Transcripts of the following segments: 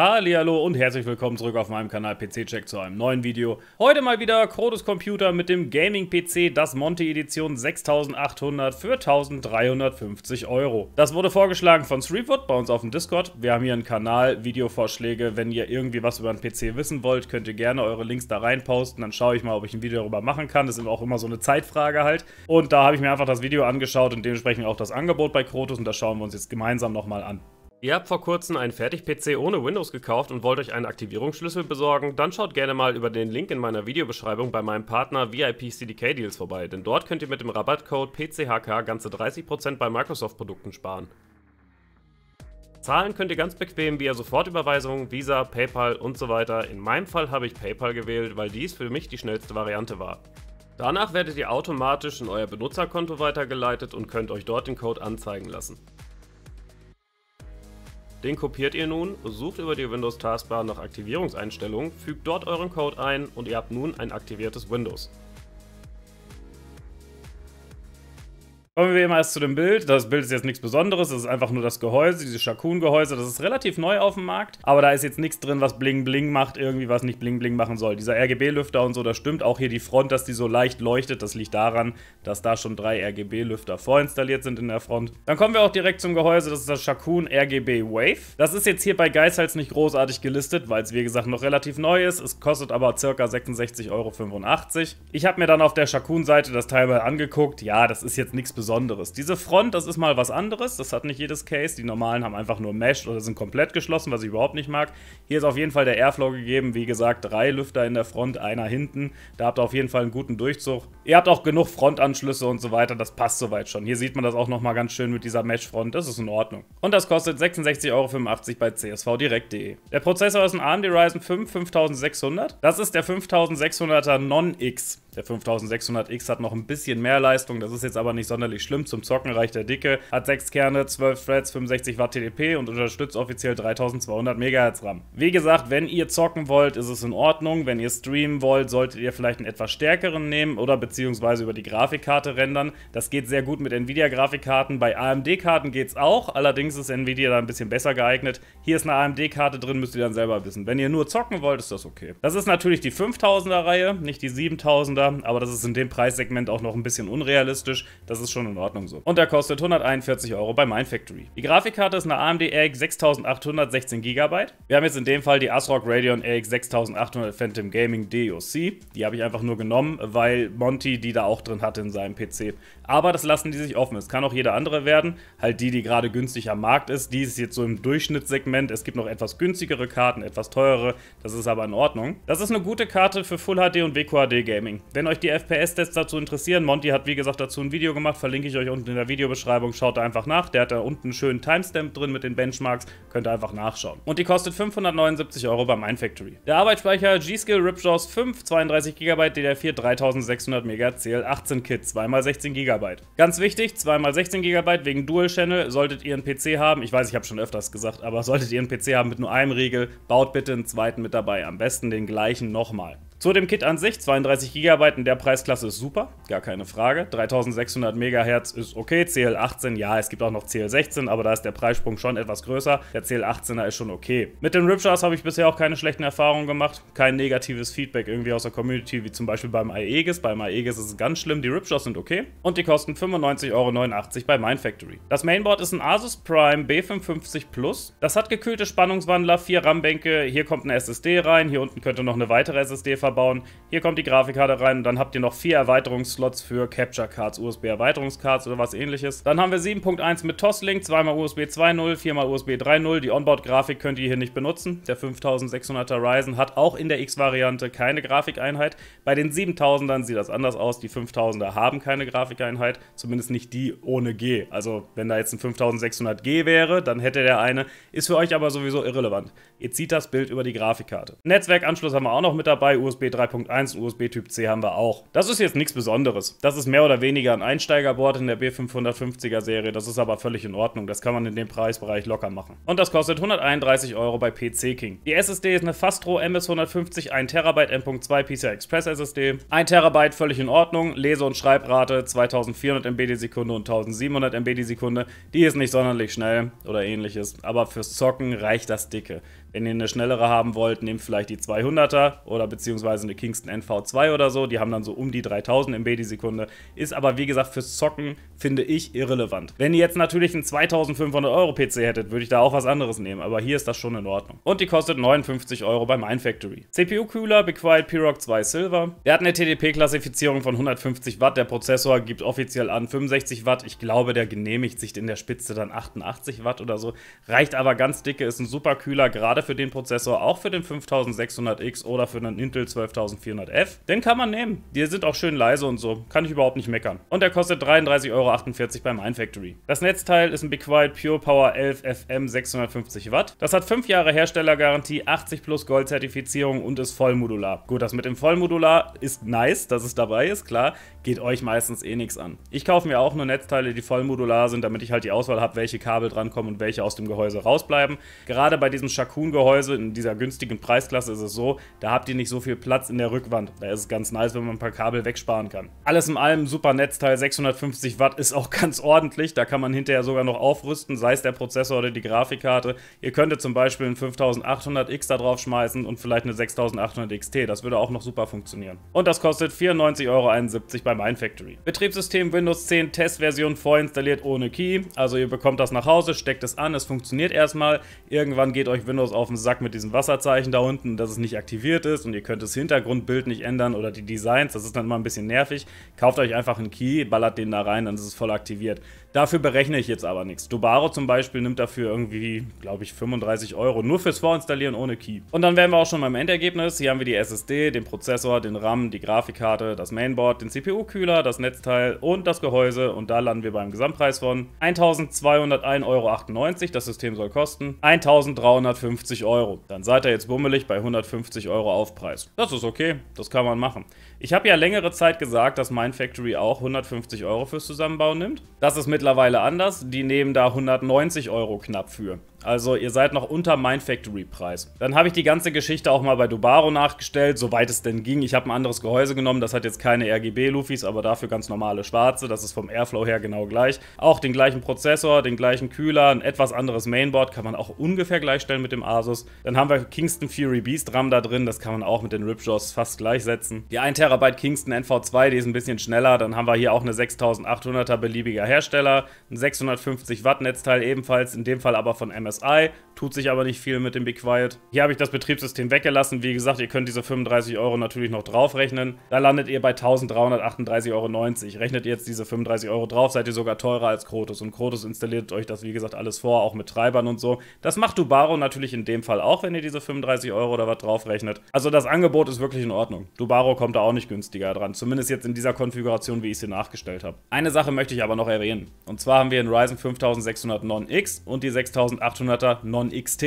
Hallo und herzlich willkommen zurück auf meinem Kanal PC Check zu einem neuen Video. Heute mal wieder Krotus Computer mit dem Gaming PC, das Monte Edition 6800 für 1350 Euro. Das wurde vorgeschlagen von Streetwood bei uns auf dem Discord. Wir haben hier einen Kanal, Videovorschläge. Wenn ihr irgendwie was über einen PC wissen wollt, könnt ihr gerne eure Links da rein posten. Dann schaue ich mal, ob ich ein Video darüber machen kann. Das ist auch immer so eine Zeitfrage halt. Und da habe ich mir einfach das Video angeschaut und dementsprechend auch das Angebot bei Krotus. und das schauen wir uns jetzt gemeinsam nochmal an. Ihr habt vor kurzem einen Fertig-PC ohne Windows gekauft und wollt euch einen Aktivierungsschlüssel besorgen? Dann schaut gerne mal über den Link in meiner Videobeschreibung bei meinem Partner VIP CDK Deals vorbei, denn dort könnt ihr mit dem Rabattcode PCHK ganze 30% bei Microsoft-Produkten sparen. Zahlen könnt ihr ganz bequem via Sofortüberweisung, Visa, PayPal und so weiter. In meinem Fall habe ich PayPal gewählt, weil dies für mich die schnellste Variante war. Danach werdet ihr automatisch in euer Benutzerkonto weitergeleitet und könnt euch dort den Code anzeigen lassen. Den kopiert ihr nun, sucht über die Windows Taskbar nach Aktivierungseinstellungen, fügt dort euren Code ein und ihr habt nun ein aktiviertes Windows. Kommen wir mal erst zu dem Bild. Das Bild ist jetzt nichts Besonderes. Das ist einfach nur das Gehäuse, dieses Shakun-Gehäuse. Das ist relativ neu auf dem Markt. Aber da ist jetzt nichts drin, was bling-bling macht, irgendwie was nicht bling-bling machen soll. Dieser RGB-Lüfter und so, das stimmt. Auch hier die Front, dass die so leicht leuchtet. Das liegt daran, dass da schon drei RGB-Lüfter vorinstalliert sind in der Front. Dann kommen wir auch direkt zum Gehäuse. Das ist das Shakun RGB Wave. Das ist jetzt hier bei Geizhals nicht großartig gelistet, weil es wie gesagt noch relativ neu ist. Es kostet aber ca. 66,85 Euro. Ich habe mir dann auf der Shakun-Seite das Teil mal angeguckt. Ja, das ist jetzt nichts Besonderes Besonderes. Diese Front, das ist mal was anderes. Das hat nicht jedes Case. Die normalen haben einfach nur Mesh oder sind komplett geschlossen, was ich überhaupt nicht mag. Hier ist auf jeden Fall der Airflow gegeben. Wie gesagt, drei Lüfter in der Front, einer hinten. Da habt ihr auf jeden Fall einen guten Durchzug. Ihr habt auch genug Frontanschlüsse und so weiter. Das passt soweit schon. Hier sieht man das auch nochmal ganz schön mit dieser Mesh-Front. Das ist in Ordnung. Und das kostet 66,85 Euro bei csvdirekt.de. Der Prozessor ist ein AMD Ryzen 5 5600. Das ist der 5600er Non-X. Der 5600X hat noch ein bisschen mehr Leistung, das ist jetzt aber nicht sonderlich schlimm. Zum Zocken reicht der dicke, hat 6 Kerne, 12 Threads, 65 Watt TDP und unterstützt offiziell 3200 MHz RAM. Wie gesagt, wenn ihr zocken wollt, ist es in Ordnung. Wenn ihr streamen wollt, solltet ihr vielleicht einen etwas stärkeren nehmen oder beziehungsweise über die Grafikkarte rendern. Das geht sehr gut mit Nvidia-Grafikkarten. Bei AMD-Karten geht es auch, allerdings ist Nvidia da ein bisschen besser geeignet. Hier ist eine AMD-Karte drin, müsst ihr dann selber wissen. Wenn ihr nur zocken wollt, ist das okay. Das ist natürlich die 5000er-Reihe, nicht die 7000er haben, aber das ist in dem Preissegment auch noch ein bisschen unrealistisch. Das ist schon in Ordnung so. Und er kostet 141 Euro bei Mindfactory. Die Grafikkarte ist eine AMD RX 6800 16 GB. Wir haben jetzt in dem Fall die ASRock Radeon RX 6800 Phantom Gaming DOC. Die habe ich einfach nur genommen, weil Monty die da auch drin hatte in seinem PC. Aber das lassen die sich offen. Es kann auch jeder andere werden. Halt die, die gerade günstig am Markt ist. Die ist jetzt so im Durchschnittssegment. Es gibt noch etwas günstigere Karten, etwas teurere. Das ist aber in Ordnung. Das ist eine gute Karte für Full HD und WQHD Gaming. Wenn euch die FPS-Tests dazu interessieren, Monty hat wie gesagt dazu ein Video gemacht, verlinke ich euch unten in der Videobeschreibung, schaut da einfach nach. Der hat da unten einen schönen Timestamp drin mit den Benchmarks, könnt ihr einfach nachschauen. Und die kostet 579 Euro bei Mindfactory. Der Arbeitsspeicher G-Skill Ripjaws 5, 32 GB DDR4, 3600 MHz, CL18-Kit, 2x16 GB. Ganz wichtig, 2x16 GB wegen Dual-Channel, solltet ihr einen PC haben, ich weiß, ich habe schon öfters gesagt, aber solltet ihr einen PC haben mit nur einem Riegel, baut bitte einen zweiten mit dabei, am besten den gleichen nochmal. Zu dem Kit an sich, 32 GB in der Preisklasse ist super, gar keine Frage. 3600 MHz ist okay, CL18, ja, es gibt auch noch CL16, aber da ist der Preissprung schon etwas größer. Der CL18er ist schon okay. Mit den Ripshars habe ich bisher auch keine schlechten Erfahrungen gemacht, kein negatives Feedback irgendwie aus der Community, wie zum Beispiel beim Aegis. Beim Aegis ist es ganz schlimm, die Ripshars sind okay und die kosten 95,89 Euro bei Mindfactory. Das Mainboard ist ein Asus Prime B550 Plus. Das hat gekühlte Spannungswandler, vier RAM-Bänke, hier kommt eine SSD rein, hier unten könnte noch eine weitere SSD fahren verbauen. Hier kommt die Grafikkarte rein und dann habt ihr noch vier Erweiterungsslots für Capture Cards, USB Erweiterungscards oder was ähnliches. Dann haben wir 7.1 mit Toslink, zweimal USB 2.0, viermal USB 3.0. Die Onboard-Grafik könnt ihr hier nicht benutzen. Der 5600er Ryzen hat auch in der X-Variante keine Grafikeinheit. Bei den 7000ern sieht das anders aus. Die 5000er haben keine Grafikeinheit, zumindest nicht die ohne G. Also wenn da jetzt ein 5600G wäre, dann hätte der eine. Ist für euch aber sowieso irrelevant. Ihr zieht das Bild über die Grafikkarte. Netzwerkanschluss haben wir auch noch mit dabei, USB USB 3.1 USB Typ C haben wir auch. Das ist jetzt nichts Besonderes. Das ist mehr oder weniger ein Einsteigerboard in der B550er Serie. Das ist aber völlig in Ordnung. Das kann man in dem Preisbereich locker machen. Und das kostet 131 Euro bei PC King. Die SSD ist eine Fastro MS150 1TB M.2 PCI Express SSD. 1TB völlig in Ordnung. Lese- und Schreibrate 2400 MB die Sekunde und 1700 MB die Sekunde. Die ist nicht sonderlich schnell oder ähnliches. Aber fürs Zocken reicht das dicke. Wenn ihr eine schnellere haben wollt, nehmt vielleicht die 200er oder beziehungsweise beispielsweise eine Kingston NV2 oder so, die haben dann so um die 3000 MB die Sekunde, ist aber wie gesagt fürs Zocken, finde ich, irrelevant. Wenn ihr jetzt natürlich einen 2500 Euro PC hättet, würde ich da auch was anderes nehmen, aber hier ist das schon in Ordnung. Und die kostet 59 Euro bei Mindfactory. cpu kühler Bequiet p 2 Silver. Der hat eine TDP-Klassifizierung von 150 Watt, der Prozessor gibt offiziell an 65 Watt, ich glaube, der genehmigt sich in der Spitze dann 88 Watt oder so, reicht aber ganz dicke, ist ein super Kühler, gerade für den Prozessor, auch für den 5600X oder für einen Intel 12 12400F. Den kann man nehmen. Die sind auch schön leise und so. Kann ich überhaupt nicht meckern. Und der kostet 33,48 Euro bei Mindfactory. Das Netzteil ist ein BeQuiet Pure Power 11 FM 650 Watt. Das hat 5 Jahre Herstellergarantie, 80 plus Gold Zertifizierung und ist vollmodular. Gut, das mit dem Vollmodular ist nice, dass es dabei ist, klar geht euch meistens eh nichts an. Ich kaufe mir auch nur Netzteile, die voll modular sind, damit ich halt die Auswahl habe, welche Kabel drankommen und welche aus dem Gehäuse rausbleiben. Gerade bei diesem Shakun-Gehäuse in dieser günstigen Preisklasse ist es so, da habt ihr nicht so viel Platz in der Rückwand. Da ist es ganz nice, wenn man ein paar Kabel wegsparen kann. Alles in allem super Netzteil, 650 Watt ist auch ganz ordentlich. Da kann man hinterher sogar noch aufrüsten, sei es der Prozessor oder die Grafikkarte. Ihr könntet zum Beispiel ein 5800X da drauf schmeißen und vielleicht eine 6800 XT. Das würde auch noch super funktionieren. Und das kostet 94,71 Euro beim Mindfactory. Betriebssystem Windows 10 Testversion vorinstalliert ohne Key. Also ihr bekommt das nach Hause, steckt es an, es funktioniert erstmal. Irgendwann geht euch Windows auf den Sack mit diesem Wasserzeichen da unten, dass es nicht aktiviert ist und ihr könnt das Hintergrundbild nicht ändern oder die Designs. Das ist dann immer ein bisschen nervig. Kauft euch einfach einen Key, ballert den da rein, dann ist es voll aktiviert. Dafür berechne ich jetzt aber nichts. Dubaro zum Beispiel nimmt dafür irgendwie, glaube ich, 35 Euro nur fürs Vorinstallieren ohne Key. Und dann wären wir auch schon beim Endergebnis. Hier haben wir die SSD, den Prozessor, den RAM, die Grafikkarte, das Mainboard, den CPU Mikrokühler, das Netzteil und das Gehäuse und da landen wir beim Gesamtpreis von 1201,98 Euro. Das System soll kosten 1350 Euro. Dann seid ihr jetzt bummelig bei 150 Euro Aufpreis. Das ist okay, das kann man machen. Ich habe ja längere Zeit gesagt, dass Mindfactory auch 150 Euro fürs Zusammenbauen nimmt. Das ist mittlerweile anders. Die nehmen da 190 Euro knapp für. Also ihr seid noch unter mein Factory-Preis. Dann habe ich die ganze Geschichte auch mal bei Dubaro nachgestellt, soweit es denn ging. Ich habe ein anderes Gehäuse genommen, das hat jetzt keine RGB-Lufis, aber dafür ganz normale schwarze. Das ist vom Airflow her genau gleich. Auch den gleichen Prozessor, den gleichen Kühler, ein etwas anderes Mainboard kann man auch ungefähr gleichstellen mit dem Asus. Dann haben wir Kingston Fury Beast RAM da drin, das kann man auch mit den Ripjaws fast gleichsetzen. Die 1TB Kingston NV2, die ist ein bisschen schneller. Dann haben wir hier auch eine 6800er beliebiger Hersteller, ein 650 Watt Netzteil ebenfalls, in dem Fall aber von MS MSI, tut sich aber nicht viel mit dem Be Quiet. Hier habe ich das Betriebssystem weggelassen. Wie gesagt, ihr könnt diese 35 Euro natürlich noch draufrechnen. Da landet ihr bei 1338,90 Euro. Rechnet ihr jetzt diese 35 Euro drauf, seid ihr sogar teurer als Krotos. Und Krotos installiert euch das, wie gesagt, alles vor, auch mit Treibern und so. Das macht Dubaro natürlich in dem Fall auch, wenn ihr diese 35 Euro oder was draufrechnet. Also das Angebot ist wirklich in Ordnung. Dubaro kommt da auch nicht günstiger dran. Zumindest jetzt in dieser Konfiguration, wie ich sie nachgestellt habe. Eine Sache möchte ich aber noch erwähnen. Und zwar haben wir den Ryzen 5600 non x und die 6800 800er Non-XT.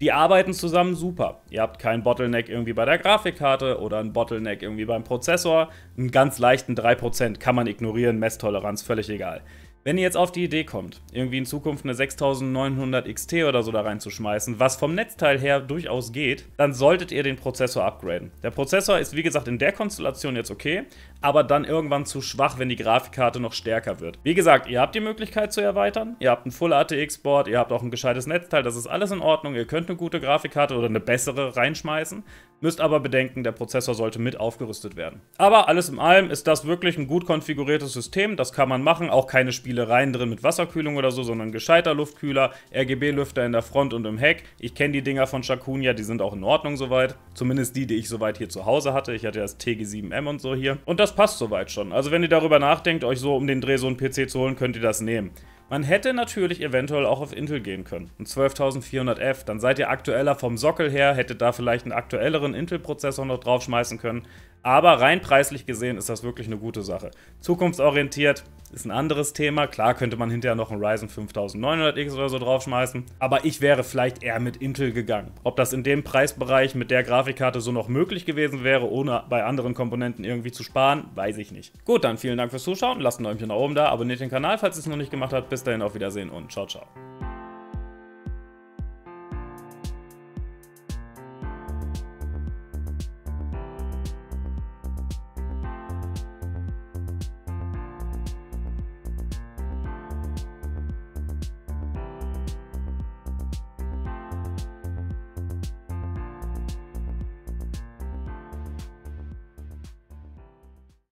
Die arbeiten zusammen super. Ihr habt keinen Bottleneck irgendwie bei der Grafikkarte oder einen Bottleneck irgendwie beim Prozessor. Einen ganz leichten 3% kann man ignorieren, Messtoleranz völlig egal. Wenn ihr jetzt auf die Idee kommt, irgendwie in Zukunft eine 6900 XT oder so da reinzuschmeißen, was vom Netzteil her durchaus geht, dann solltet ihr den Prozessor upgraden. Der Prozessor ist wie gesagt in der Konstellation jetzt okay, aber dann irgendwann zu schwach, wenn die Grafikkarte noch stärker wird. Wie gesagt, ihr habt die Möglichkeit zu erweitern, ihr habt ein Full ATX Board, ihr habt auch ein gescheites Netzteil, das ist alles in Ordnung, ihr könnt eine gute Grafikkarte oder eine bessere reinschmeißen, Müsst aber bedenken, der Prozessor sollte mit aufgerüstet werden. Aber alles in allem ist das wirklich ein gut konfiguriertes System, das kann man machen. Auch keine Spielereien drin mit Wasserkühlung oder so, sondern gescheiter Luftkühler, RGB-Lüfter in der Front und im Heck. Ich kenne die Dinger von Shakunia, die sind auch in Ordnung soweit. Zumindest die, die ich soweit hier zu Hause hatte. Ich hatte ja das TG7M und so hier. Und das passt soweit schon. Also wenn ihr darüber nachdenkt, euch so um den Dreh so einen PC zu holen, könnt ihr das nehmen. Man hätte natürlich eventuell auch auf Intel gehen können. Ein 12400F, dann seid ihr aktueller vom Sockel her, hättet da vielleicht einen aktuelleren Intel-Prozessor noch draufschmeißen können. Aber rein preislich gesehen ist das wirklich eine gute Sache. Zukunftsorientiert ist ein anderes Thema. Klar könnte man hinterher noch einen Ryzen 5900X oder so draufschmeißen. Aber ich wäre vielleicht eher mit Intel gegangen. Ob das in dem Preisbereich mit der Grafikkarte so noch möglich gewesen wäre, ohne bei anderen Komponenten irgendwie zu sparen, weiß ich nicht. Gut, dann vielen Dank fürs Zuschauen. Lasst ein Däumchen nach oben da, abonniert den Kanal, falls ihr es noch nicht gemacht habt. Bis dahin, auf Wiedersehen und ciao, ciao.